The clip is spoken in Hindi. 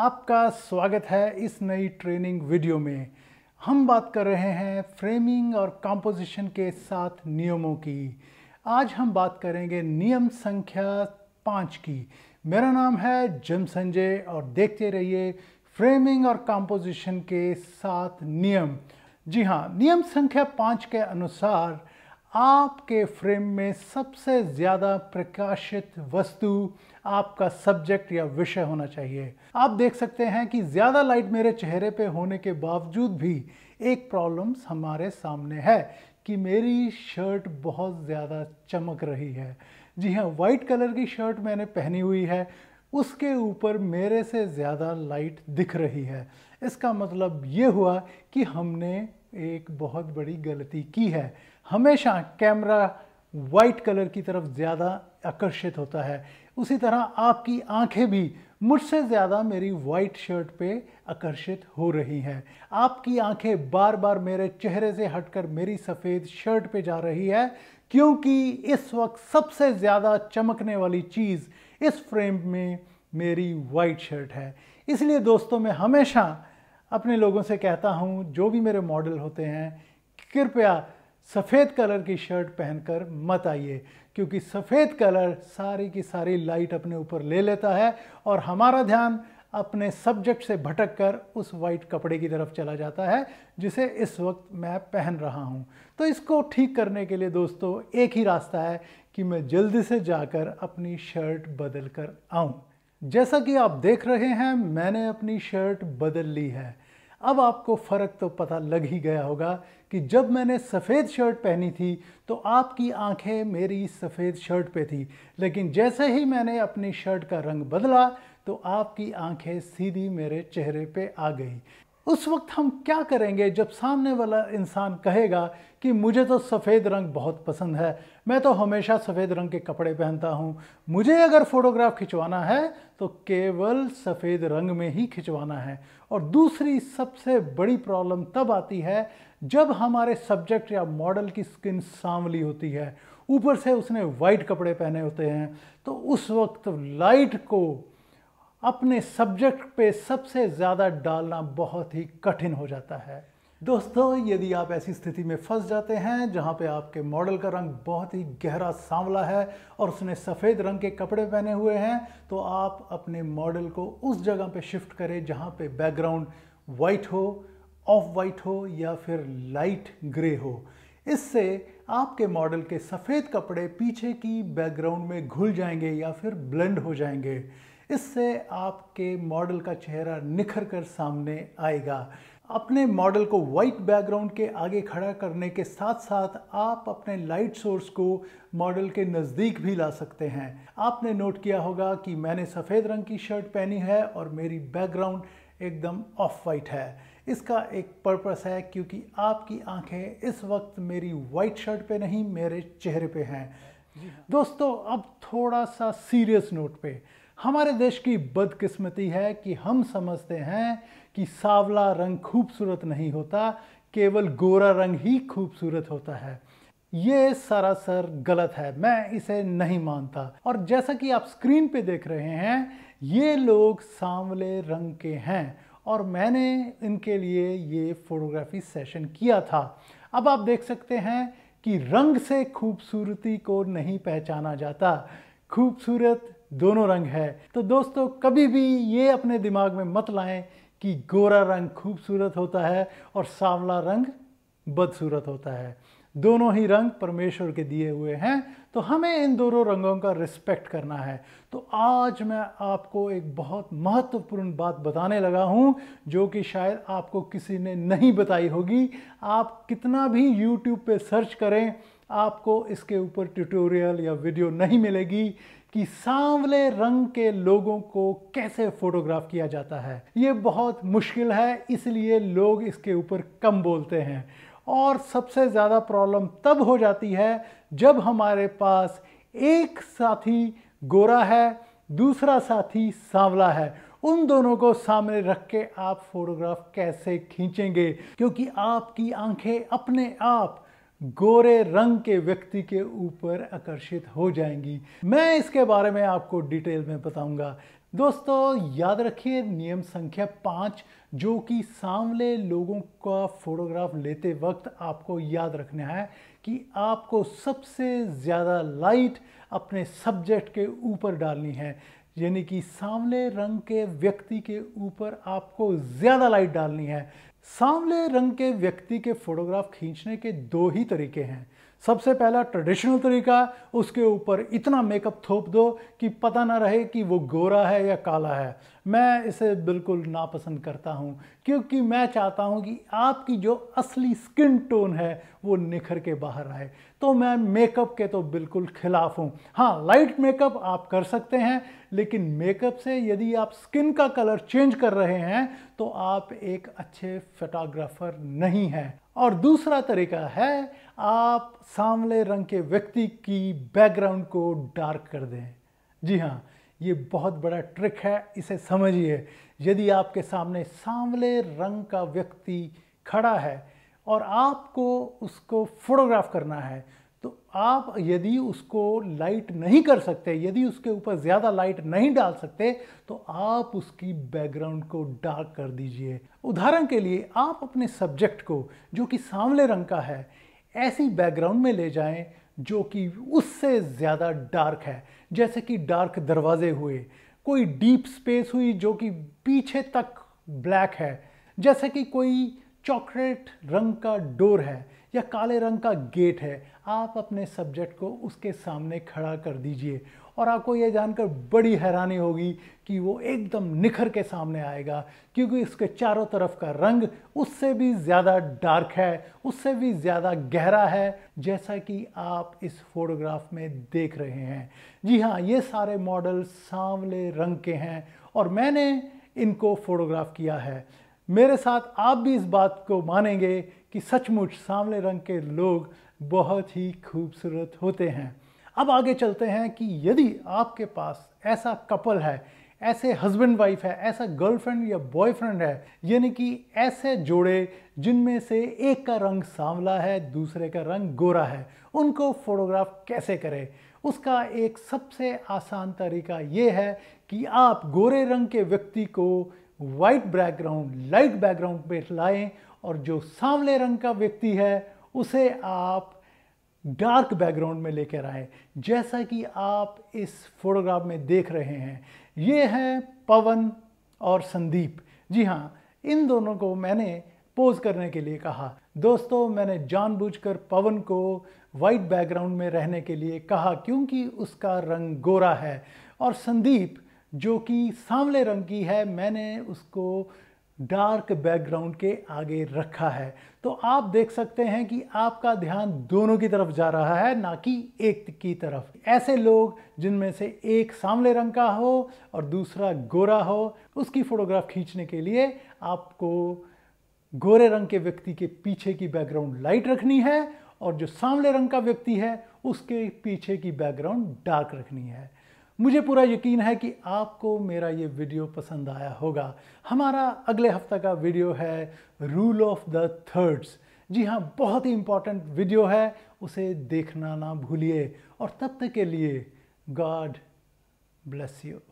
आपका स्वागत है इस नई ट्रेनिंग वीडियो में हम बात कर रहे हैं फ्रेमिंग और कंपोजिशन के साथ नियमों की आज हम बात करेंगे नियम संख्या पाँच की मेरा नाम है जम संजय और देखते रहिए फ्रेमिंग और कंपोजिशन के साथ नियम जी हाँ नियम संख्या पाँच के अनुसार आपके फ्रेम में सबसे ज़्यादा प्रकाशित वस्तु आपका सब्जेक्ट या विषय होना चाहिए आप देख सकते हैं कि ज़्यादा लाइट मेरे चेहरे पे होने के बावजूद भी एक प्रॉब्लम्स हमारे सामने है कि मेरी शर्ट बहुत ज़्यादा चमक रही है जी हाँ वाइट कलर की शर्ट मैंने पहनी हुई है उसके ऊपर मेरे से ज़्यादा लाइट दिख रही है इसका मतलब ये हुआ कि हमने एक बहुत बड़ी गलती की है हमेशा कैमरा वाइट कलर की तरफ ज़्यादा आकर्षित होता है उसी तरह आपकी आंखें भी मुझसे ज़्यादा मेरी वाइट शर्ट पे आकर्षित हो रही हैं आपकी आंखें बार बार मेरे चेहरे से हटकर मेरी सफ़ेद शर्ट पे जा रही है क्योंकि इस वक्त सबसे ज़्यादा चमकने वाली चीज़ इस फ्रेम में मेरी वाइट शर्ट है इसलिए दोस्तों मैं हमेशा अपने लोगों से कहता हूँ जो भी मेरे मॉडल होते हैं कृपया सफ़ेद कलर की शर्ट पहनकर मत आइए क्योंकि सफ़ेद कलर सारी की सारी लाइट अपने ऊपर ले लेता है और हमारा ध्यान अपने सब्जेक्ट से भटक कर उस वाइट कपड़े की तरफ चला जाता है जिसे इस वक्त मैं पहन रहा हूँ तो इसको ठीक करने के लिए दोस्तों एक ही रास्ता है कि मैं जल्दी से जाकर अपनी शर्ट बदल कर आऊँ जैसा कि आप देख रहे हैं मैंने अपनी शर्ट बदल ली है अब आपको फ़र्क तो पता लग ही गया होगा कि जब मैंने सफ़ेद शर्ट पहनी थी तो आपकी आंखें मेरी सफ़ेद शर्ट पे थी लेकिन जैसे ही मैंने अपनी शर्ट का रंग बदला तो आपकी आंखें सीधी मेरे चेहरे पे आ गई उस वक्त हम क्या करेंगे जब सामने वाला इंसान कहेगा कि मुझे तो सफ़ेद रंग बहुत पसंद है मैं तो हमेशा सफ़ेद रंग के कपड़े पहनता हूँ मुझे अगर फ़ोटोग्राफ खिंचवाना है तो केवल सफ़ेद रंग में ही खिंचवाना है और दूसरी सबसे बड़ी प्रॉब्लम तब आती है जब हमारे सब्जेक्ट या मॉडल की स्किन सांवली होती है ऊपर से उसने वाइट कपड़े पहने होते हैं तो उस वक्त लाइट को अपने सब्जेक्ट पे सबसे ज़्यादा डालना बहुत ही कठिन हो जाता है दोस्तों यदि आप ऐसी स्थिति में फंस जाते हैं जहाँ पे आपके मॉडल का रंग बहुत ही गहरा सांवला है और उसने सफ़ेद रंग के कपड़े पहने हुए हैं तो आप अपने मॉडल को उस जगह पे शिफ्ट करें जहाँ पे बैकग्राउंड वाइट हो ऑफ वाइट हो या फिर लाइट ग्रे हो इससे आपके मॉडल के सफ़ेद कपड़े पीछे की बैकग्राउंड में घुल जाएंगे या फिर ब्लेंड हो जाएंगे इससे आपके मॉडल का चेहरा निखर कर सामने आएगा अपने मॉडल को वाइट बैकग्राउंड के आगे खड़ा करने के साथ साथ आप अपने लाइट सोर्स को मॉडल के नज़दीक भी ला सकते हैं आपने नोट किया होगा कि मैंने सफ़ेद रंग की शर्ट पहनी है और मेरी बैकग्राउंड एकदम ऑफ वाइट है इसका एक पर्पस है क्योंकि आपकी आंखें इस वक्त मेरी वाइट शर्ट पे नहीं मेरे चेहरे पे हैं हाँ। दोस्तों अब थोड़ा सा सीरियस नोट पे हमारे देश की बदकिस्मती है कि हम समझते हैं कि सावला रंग खूबसूरत नहीं होता केवल गोरा रंग ही खूबसूरत होता है ये सरासर गलत है मैं इसे नहीं मानता और जैसा कि आप स्क्रीन पे देख रहे हैं ये लोग सांवले रंग के हैं और मैंने इनके लिए ये फोटोग्राफी सेशन किया था अब आप देख सकते हैं कि रंग से खूबसूरती को नहीं पहचाना जाता खूबसूरत दोनों रंग है तो दोस्तों कभी भी ये अपने दिमाग में मत लाएं कि गोरा रंग खूबसूरत होता है और सांवला रंग बदसूरत होता है दोनों ही रंग परमेश्वर के दिए हुए हैं तो हमें इन दोनों रंगों का रिस्पेक्ट करना है तो आज मैं आपको एक बहुत महत्वपूर्ण बात बताने लगा हूं जो कि शायद आपको किसी ने नहीं बताई होगी आप कितना भी YouTube पे सर्च करें आपको इसके ऊपर ट्यूटोरियल या वीडियो नहीं मिलेगी कि सांवले रंग के लोगों को कैसे फोटोग्राफ किया जाता है ये बहुत मुश्किल है इसलिए लोग इसके ऊपर कम बोलते हैं और सबसे ज़्यादा प्रॉब्लम तब हो जाती है जब हमारे पास एक साथी गोरा है दूसरा साथी सांवला है उन दोनों को सामने रख के आप फोटोग्राफ कैसे खींचेंगे क्योंकि आपकी आंखें अपने आप गोरे रंग के व्यक्ति के ऊपर आकर्षित हो जाएंगी मैं इसके बारे में आपको डिटेल में बताऊंगा दोस्तों याद रखिए नियम संख्या पाँच जो कि सांवले लोगों का फोटोग्राफ लेते वक्त आपको याद रखना है कि आपको सबसे ज़्यादा लाइट अपने सब्जेक्ट के ऊपर डालनी है यानी कि सांवले रंग के व्यक्ति के ऊपर आपको ज़्यादा लाइट डालनी है सांवले रंग के व्यक्ति के फोटोग्राफ खींचने के दो ही तरीके हैं सबसे पहला ट्रेडिशनल तरीका उसके ऊपर इतना मेकअप थोप दो कि पता ना रहे कि वो गोरा है या काला है मैं इसे बिल्कुल नापसंद करता हूँ क्योंकि मैं चाहता हूँ कि आपकी जो असली स्किन टोन है वो निखर के बाहर आए तो मैं मेकअप के तो बिल्कुल खिलाफ हूँ हाँ लाइट मेकअप आप कर सकते हैं लेकिन मेकअप से यदि आप स्किन का कलर चेंज कर रहे हैं तो आप एक अच्छे फोटोग्राफर नहीं हैं और दूसरा तरीका है आप सांवले रंग के व्यक्ति की बैकग्राउंड को डार्क कर दें जी हाँ ये बहुत बड़ा ट्रिक है इसे समझिए यदि आपके सामने सांवले रंग का व्यक्ति खड़ा है और आपको उसको फोटोग्राफ करना है तो आप यदि उसको लाइट नहीं कर सकते यदि उसके ऊपर ज़्यादा लाइट नहीं डाल सकते तो आप उसकी बैकग्राउंड को डार्क कर दीजिए उदाहरण के लिए आप अपने सब्जेक्ट को जो कि सांवले रंग का है ऐसी बैकग्राउंड में ले जाएं जो कि उससे ज़्यादा डार्क है जैसे कि डार्क दरवाजे हुए कोई डीप स्पेस हुई जो कि पीछे तक ब्लैक है जैसे कि कोई चॉकलेट रंग का डोर है या काले रंग का गेट है आप अपने सब्जेक्ट को उसके सामने खड़ा कर दीजिए और आपको यह जानकर बड़ी हैरानी होगी कि वो एकदम निखर के सामने आएगा क्योंकि इसके चारों तरफ का रंग उससे भी ज़्यादा डार्क है उससे भी ज़्यादा गहरा है जैसा कि आप इस फोटोग्राफ में देख रहे हैं जी हाँ ये सारे मॉडल सांवले रंग के हैं और मैंने इनको फोटोग्राफ किया है मेरे साथ आप भी इस बात को मानेंगे कि सचमुच सांवले रंग के लोग बहुत ही खूबसूरत होते हैं अब आगे चलते हैं कि यदि आपके पास ऐसा कपल है ऐसे हस्बैंड वाइफ है ऐसा गर्लफ्रेंड या बॉयफ्रेंड है यानी कि ऐसे जोड़े जिनमें से एक का रंग सांवला है दूसरे का रंग गोरा है उनको फोटोग्राफ कैसे करें उसका एक सबसे आसान तरीका ये है कि आप गोरे रंग के व्यक्ति को वाइट बैकग्राउंड लाइट बैकग्राउंड पे लाएं और जो सांवले रंग का व्यक्ति है उसे आप डार्क बैकग्राउंड में लेकर आए जैसा कि आप इस फोटोग्राफ में देख रहे हैं ये हैं पवन और संदीप जी हाँ इन दोनों को मैंने पोज करने के लिए कहा दोस्तों मैंने जानबूझकर पवन को वाइट बैकग्राउंड में रहने के लिए कहा क्योंकि उसका रंग गोरा है और संदीप जो कि सांवले रंग की है मैंने उसको डार्क बैकग्राउंड के आगे रखा है तो आप देख सकते हैं कि आपका ध्यान दोनों की तरफ जा रहा है ना कि एक की तरफ ऐसे लोग जिनमें से एक सांवले रंग का हो और दूसरा गोरा हो उसकी फ़ोटोग्राफ खींचने के लिए आपको गोरे रंग के व्यक्ति के पीछे की बैकग्राउंड लाइट रखनी है और जो सांवले रंग का व्यक्ति है उसके पीछे की बैकग्राउंड डार्क रखनी है मुझे पूरा यकीन है कि आपको मेरा ये वीडियो पसंद आया होगा हमारा अगले हफ्ता का वीडियो है रूल ऑफ द थर्ड्स जी हाँ बहुत ही इंपॉर्टेंट वीडियो है उसे देखना ना भूलिए और तब तक के लिए गॉड ब्लेस यू